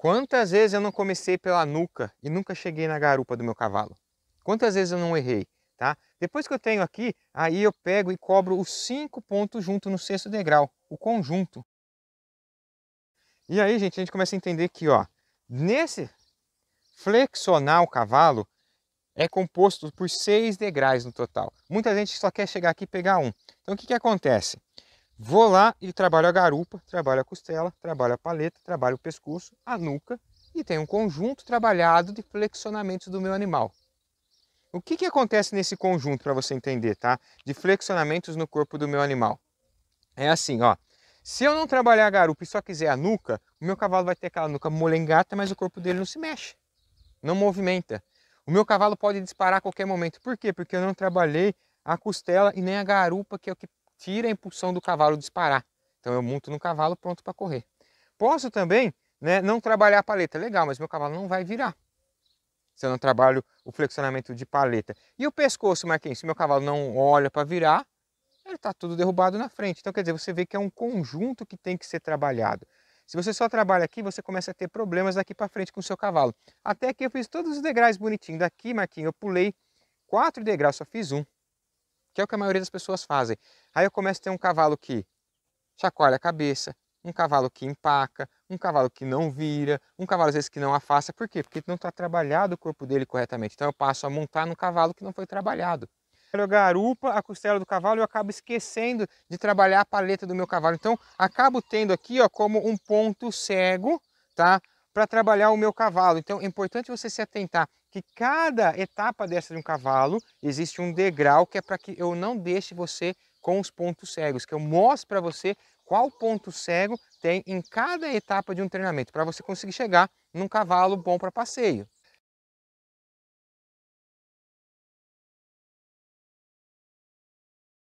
Quantas vezes eu não comecei pela nuca e nunca cheguei na garupa do meu cavalo? Quantas vezes eu não errei, tá? Depois que eu tenho aqui, aí eu pego e cobro os cinco pontos junto no sexto degrau, o conjunto. E aí, gente, a gente começa a entender que, ó, nesse flexionar o cavalo é composto por seis degraus no total. Muita gente só quer chegar aqui e pegar um. Então, o que, que acontece? Vou lá e trabalho a garupa, trabalho a costela, trabalho a paleta, trabalho o pescoço, a nuca e tenho um conjunto trabalhado de flexionamentos do meu animal. O que, que acontece nesse conjunto para você entender, tá? De flexionamentos no corpo do meu animal. É assim, ó. Se eu não trabalhar a garupa e só quiser a nuca, o meu cavalo vai ter aquela nuca molengata, mas o corpo dele não se mexe, não movimenta. O meu cavalo pode disparar a qualquer momento. Por quê? Porque eu não trabalhei a costela e nem a garupa, que é o que tira a impulsão do cavalo disparar. Então eu monto no cavalo pronto para correr. Posso também né, não trabalhar a paleta, legal, mas meu cavalo não vai virar. Se eu não trabalho o flexionamento de paleta. E o pescoço, Marquinhos, se meu cavalo não olha para virar, ele está tudo derrubado na frente. Então quer dizer, você vê que é um conjunto que tem que ser trabalhado. Se você só trabalha aqui, você começa a ter problemas daqui para frente com o seu cavalo. Até que eu fiz todos os degraus bonitinhos Daqui, Marquinhos, eu pulei quatro degraus, só fiz um que é o que a maioria das pessoas fazem. Aí eu começo a ter um cavalo que chacoalha a cabeça, um cavalo que empaca, um cavalo que não vira, um cavalo às vezes que não afasta. Por quê? Porque não está trabalhado o corpo dele corretamente. Então eu passo a montar num cavalo que não foi trabalhado. Eu garupa a costela do cavalo e eu acabo esquecendo de trabalhar a paleta do meu cavalo. Então acabo tendo aqui ó, como um ponto cego tá? para trabalhar o meu cavalo. Então é importante você se atentar que cada etapa dessa de um cavalo existe um degrau que é para que eu não deixe você com os pontos cegos, que eu mostro para você qual ponto cego tem em cada etapa de um treinamento, para você conseguir chegar num cavalo bom para passeio.